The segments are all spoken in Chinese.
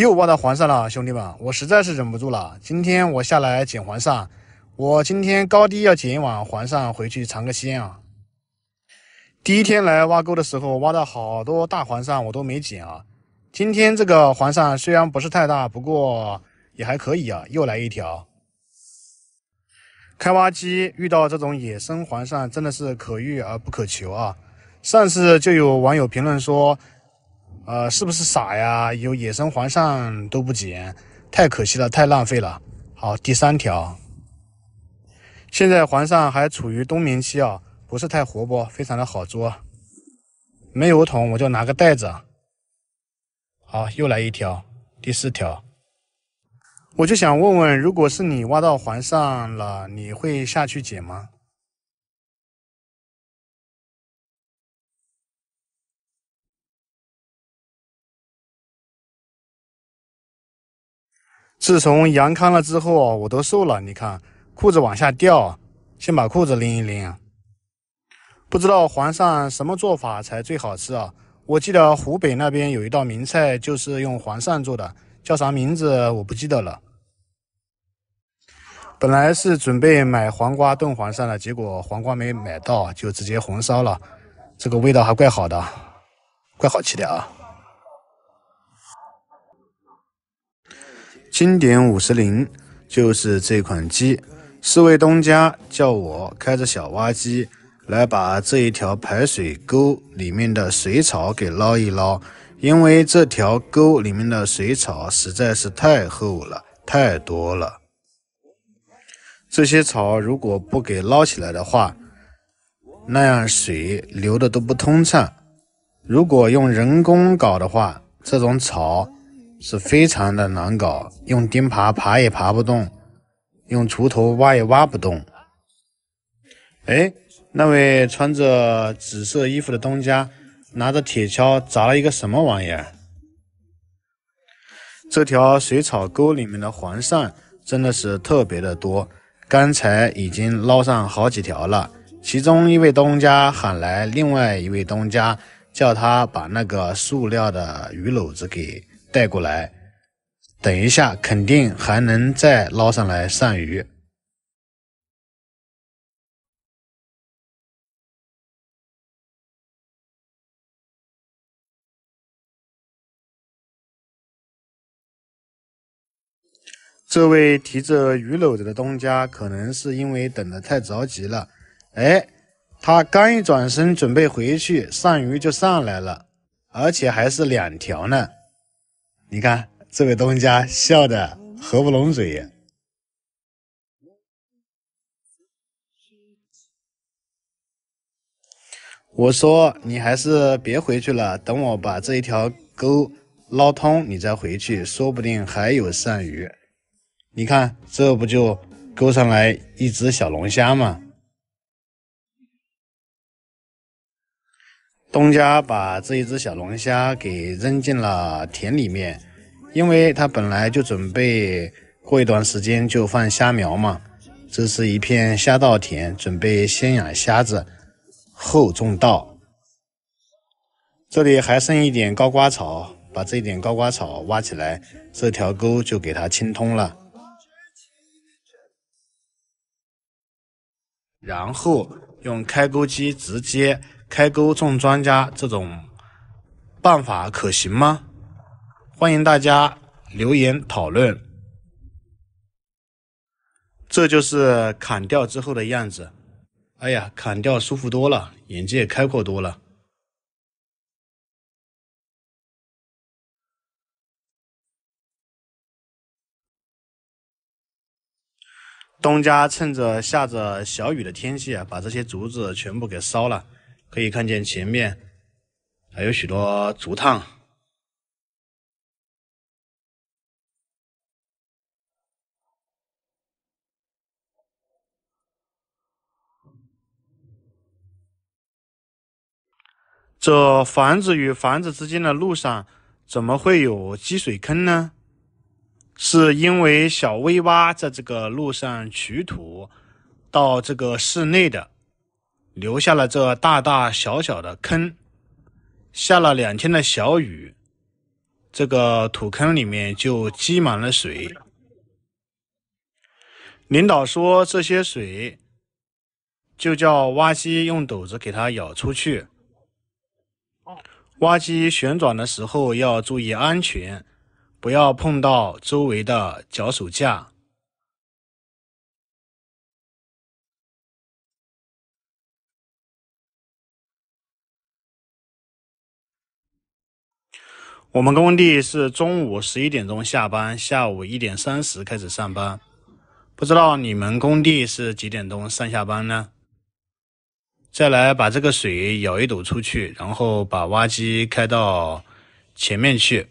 又挖到黄鳝了，兄弟们，我实在是忍不住了。今天我下来捡黄鳝，我今天高低要捡一碗黄鳝回去尝个鲜啊。第一天来挖沟的时候，挖到好多大黄鳝我都没捡啊。今天这个黄鳝虽然不是太大，不过也还可以啊。又来一条。开挖机遇到这种野生黄鳝，真的是可遇而不可求啊。上次就有网友评论说。呃，是不是傻呀？有野生黄鳝都不捡，太可惜了，太浪费了。好，第三条，现在黄鳝还处于冬眠期啊，不是太活泼，非常的好捉。没有桶，我就拿个袋子。好，又来一条，第四条。我就想问问，如果是你挖到黄鳝了，你会下去捡吗？自从阳康了之后，我都瘦了。你看裤子往下掉，先把裤子拎一拎不知道黄鳝什么做法才最好吃啊？我记得湖北那边有一道名菜就是用黄鳝做的，叫啥名字我不记得了。本来是准备买黄瓜炖黄鳝的，结果黄瓜没买到，就直接红烧了。这个味道还怪好的，怪好吃的啊。经典五十零就是这款机，四位东家叫我开着小挖机来把这一条排水沟里面的水草给捞一捞，因为这条沟里面的水草实在是太厚了，太多了。这些草如果不给捞起来的话，那样水流的都不通畅。如果用人工搞的话，这种草。是非常的难搞，用钉耙耙也爬不动，用锄头挖也挖不动。哎，那位穿着紫色衣服的东家拿着铁锹砸了一个什么玩意儿？这条水草沟里面的黄鳝真的是特别的多，刚才已经捞上好几条了。其中一位东家喊来另外一位东家，叫他把那个塑料的鱼篓子给。带过来，等一下肯定还能再捞上来鳝鱼。这位提着鱼篓子的东家，可能是因为等的太着急了，哎，他刚一转身准备回去，鳝鱼就上来了，而且还是两条呢。你看这位东家笑的合不拢嘴。我说你还是别回去了，等我把这一条沟捞通，你再回去，说不定还有鳝鱼。你看这不就钩上来一只小龙虾吗？东家把这一只小龙虾给扔进了田里面，因为他本来就准备过一段时间就放虾苗嘛。这是一片虾稻田，准备先养虾子，后种稻。这里还剩一点高瓜草，把这一点高瓜草挖起来，这条沟就给它清通了。然后用开沟机直接。开沟种庄稼这种办法可行吗？欢迎大家留言讨论。这就是砍掉之后的样子。哎呀，砍掉舒服多了，眼界开阔多了。东家趁着下着小雨的天气啊，把这些竹子全部给烧了。可以看见前面还有许多竹炭。这房子与房子之间的路上怎么会有积水坑呢？是因为小挖在这个路上取土到这个室内的。留下了这大大小小的坑，下了两天的小雨，这个土坑里面就积满了水。领导说这些水就叫挖机用斗子给它舀出去。挖机旋转的时候要注意安全，不要碰到周围的脚手架。我们工地是中午十一点钟下班，下午一点三十开始上班。不知道你们工地是几点钟上下班呢？再来把这个水舀一斗出去，然后把挖机开到前面去。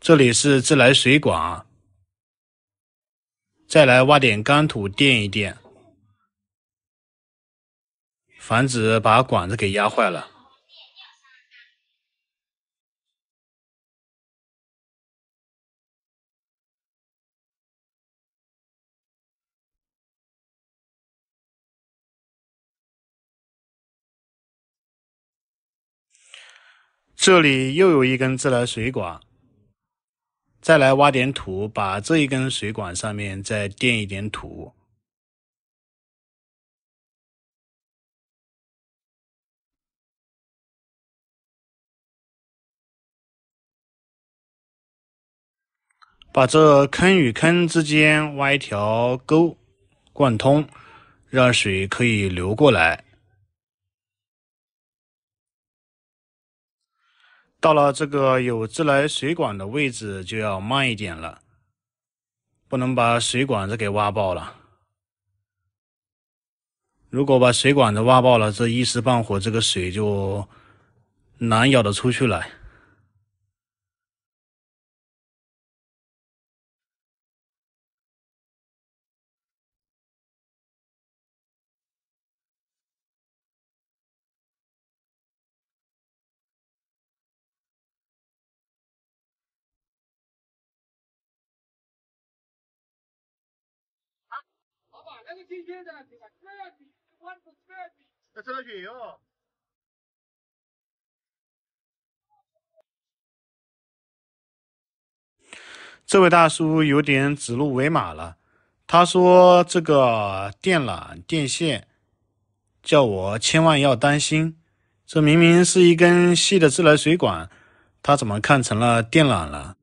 这里是自来水管，再来挖点干土垫一垫，防止把管子给压坏了。这里又有一根自来水管，再来挖点土，把这一根水管上面再垫一点土，把这坑与坑之间挖一条沟，贯通，让水可以流过来。到了这个有自来水管的位置，就要慢一点了，不能把水管子给挖爆了。如果把水管子挖爆了，这一时半会，这个水就难舀得出去了。这自来水哦，这位大叔有点指鹿为马了。他说这个电缆电线，叫我千万要担心。这明明是一根细的自来水管，他怎么看成了电缆了？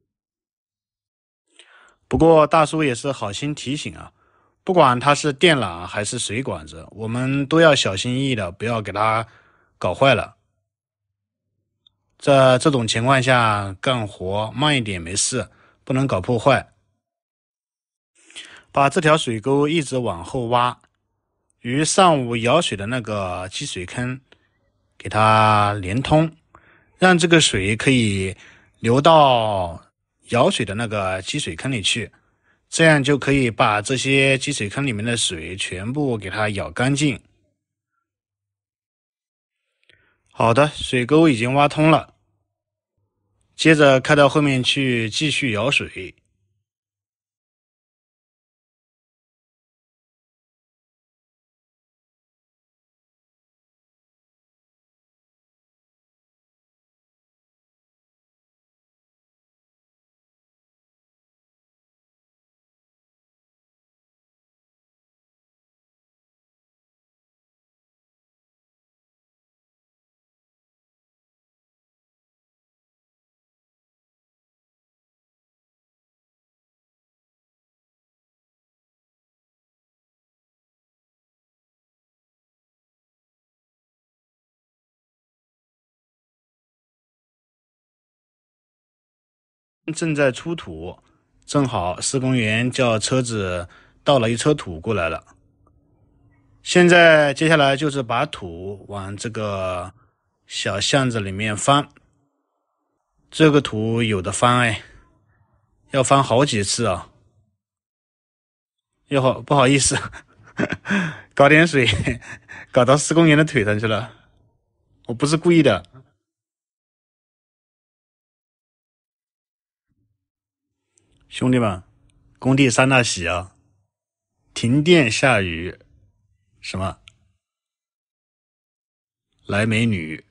不过大叔也是好心提醒啊。不管它是电缆还是水管子，我们都要小心翼翼的，不要给它搞坏了。在这种情况下干活慢一点没事，不能搞破坏。把这条水沟一直往后挖，与上午舀水的那个积水坑给它连通，让这个水可以流到舀水的那个积水坑里去。这样就可以把这些积水坑里面的水全部给它舀干净。好的，水沟已经挖通了，接着开到后面去继续舀水。正在出土，正好施工员叫车子倒了一车土过来了。现在接下来就是把土往这个小巷子里面翻。这个土有的翻哎，要翻好几次啊。哟呵，不好意思，搞点水 搞到施工员的腿上去了，我不是故意的。兄弟们，工地三大喜啊！停电、下雨，什么？来美女，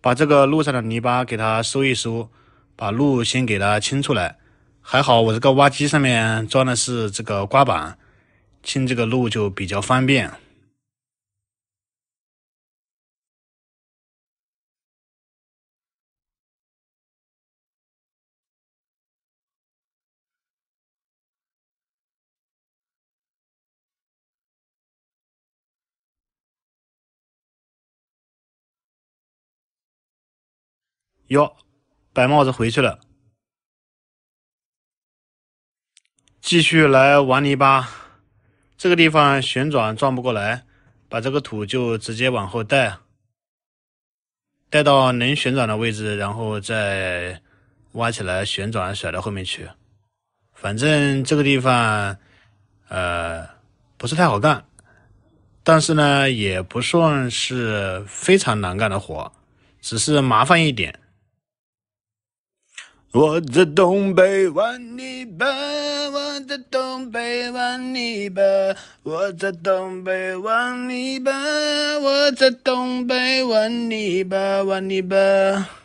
把这个路上的泥巴给它收一收，把路先给它清出来。还好，我这个挖机上面装的是这个刮板，清这个路就比较方便。哟，白帽子回去了。继续来玩泥巴，这个地方旋转转不过来，把这个土就直接往后带，带到能旋转的位置，然后再挖起来旋转甩到后面去。反正这个地方，呃，不是太好干，但是呢，也不算是非常难干的活，只是麻烦一点。我在东北玩泥巴，我在东北玩泥巴，我在东北玩泥巴，我在东北玩泥巴，玩泥巴。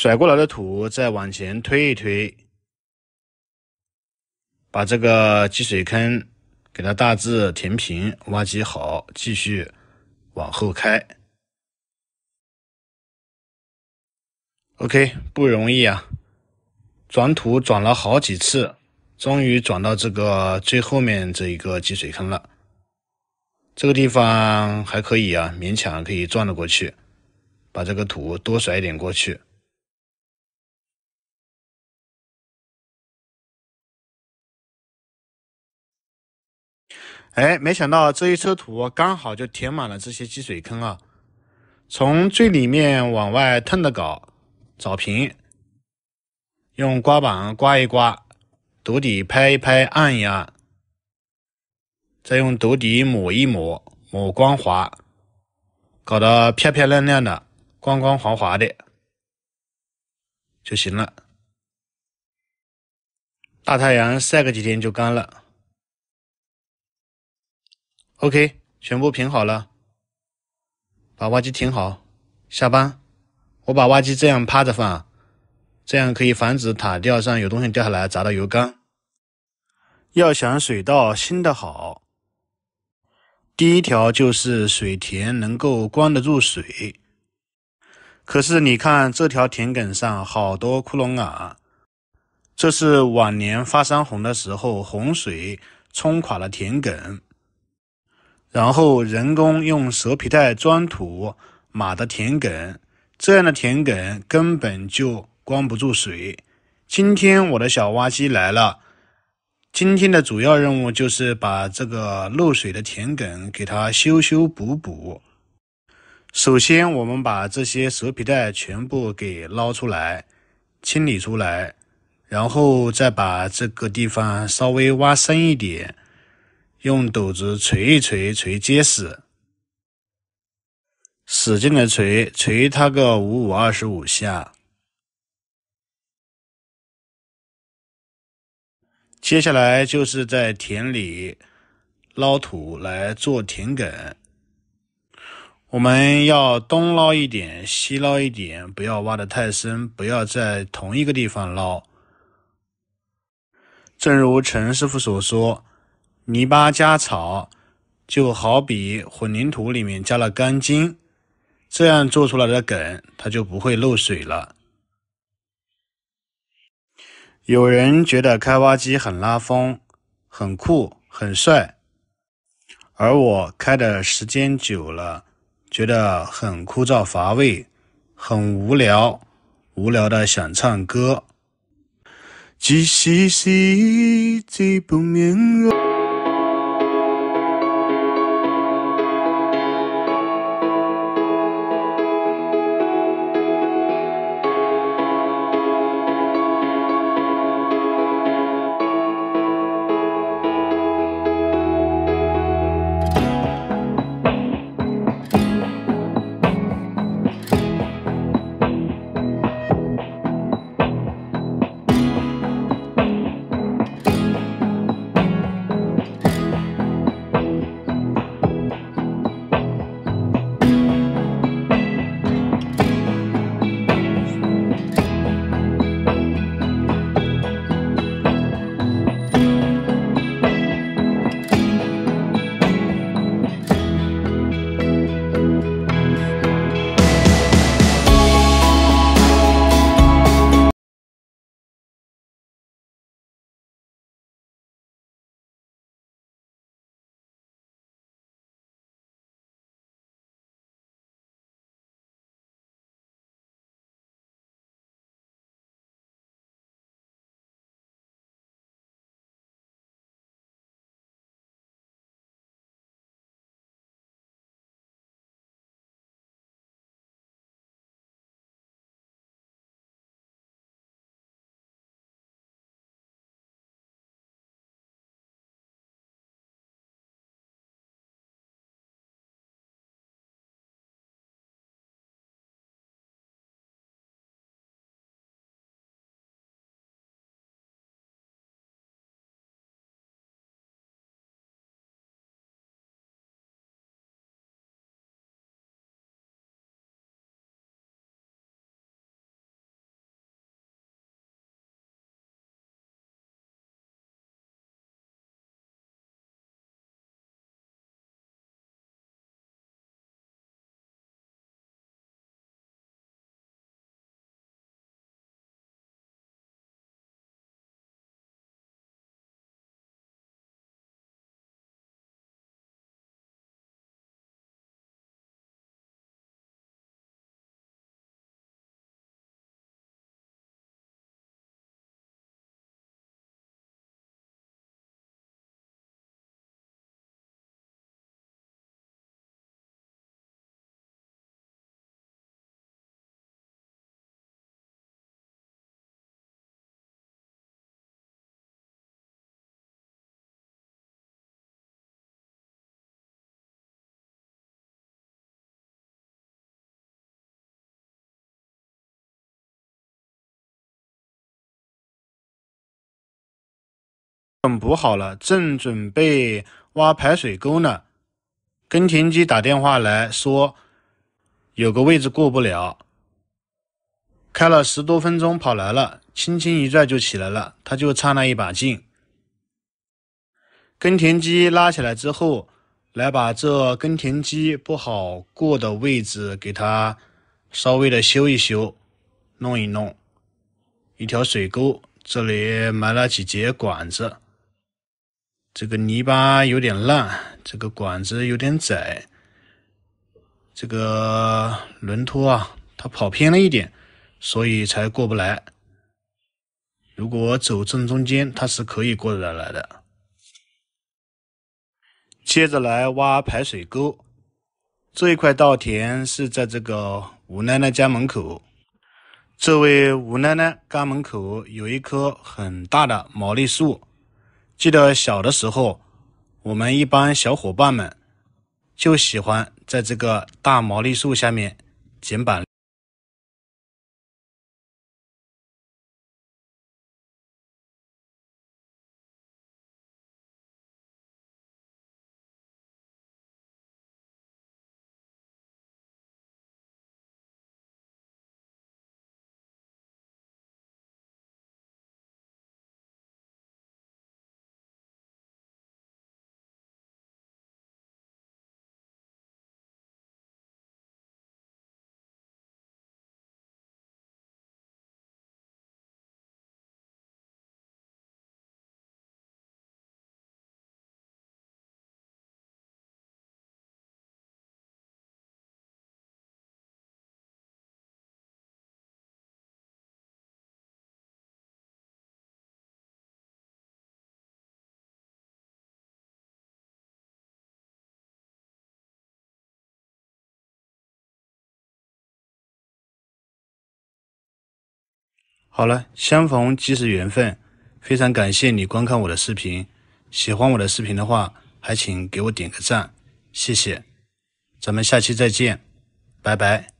甩过来的土，再往前推一推，把这个积水坑给它大致填平、挖机好，继续往后开。OK，不容易啊！转土转了好几次，终于转到这个最后面这一个积水坑了。这个地方还可以啊，勉强可以转得过去。把这个土多甩一点过去。哎，没想到这一车土刚好就填满了这些积水坑啊！从最里面往外蹭的搞，找平，用刮板刮一刮，堵底拍一拍，按一按，再用毒底抹一抹，抹光滑，搞得漂漂亮亮的，光光滑滑的就行了。大太阳晒个几天就干了。OK，全部平好了，把挖机停好，下班。我把挖机这样趴着放，这样可以防止塔吊上有东西掉下来砸到油缸。要想水稻新的好，第一条就是水田能够关得住水。可是你看这条田埂上好多窟窿啊，这是往年发山洪的时候洪水冲垮了田埂。然后人工用蛇皮袋装土码的田埂，这样的田埂根本就关不住水。今天我的小挖机来了，今天的主要任务就是把这个漏水的田埂给它修修补补。首先我们把这些蛇皮袋全部给捞出来，清理出来，然后再把这个地方稍微挖深一点。用斗子锤一锤，锤结实，使劲的锤，锤它个五五二十五下。接下来就是在田里捞土来做田埂，我们要东捞一点，西捞一点，不要挖的太深，不要在同一个地方捞。正如陈师傅所说。泥巴加草，就好比混凝土里面加了钢筋，这样做出来的梗，它就不会漏水了。有人觉得开挖机很拉风、很酷、很帅，而我开的时间久了，觉得很枯燥乏味、很无聊，无聊的想唱歌。补好了，正准备挖排水沟呢。耕田机打电话来说，有个位置过不了。开了十多分钟，跑来了，轻轻一拽就起来了，他就差那一把劲。耕田机拉起来之后，来把这耕田机不好过的位置给它稍微的修一修，弄一弄。一条水沟，这里埋了几节管子。这个泥巴有点烂，这个管子有点窄，这个轮托啊，它跑偏了一点，所以才过不来。如果走正中间，它是可以过得来的。接着来挖排水沟，这一块稻田是在这个吴奶奶家门口。这位吴奶奶家门口有一棵很大的毛栗树。记得小的时候，我们一帮小伙伴们就喜欢在这个大毛栗树下面捡板。好了，相逢即是缘分，非常感谢你观看我的视频。喜欢我的视频的话，还请给我点个赞，谢谢。咱们下期再见，拜拜。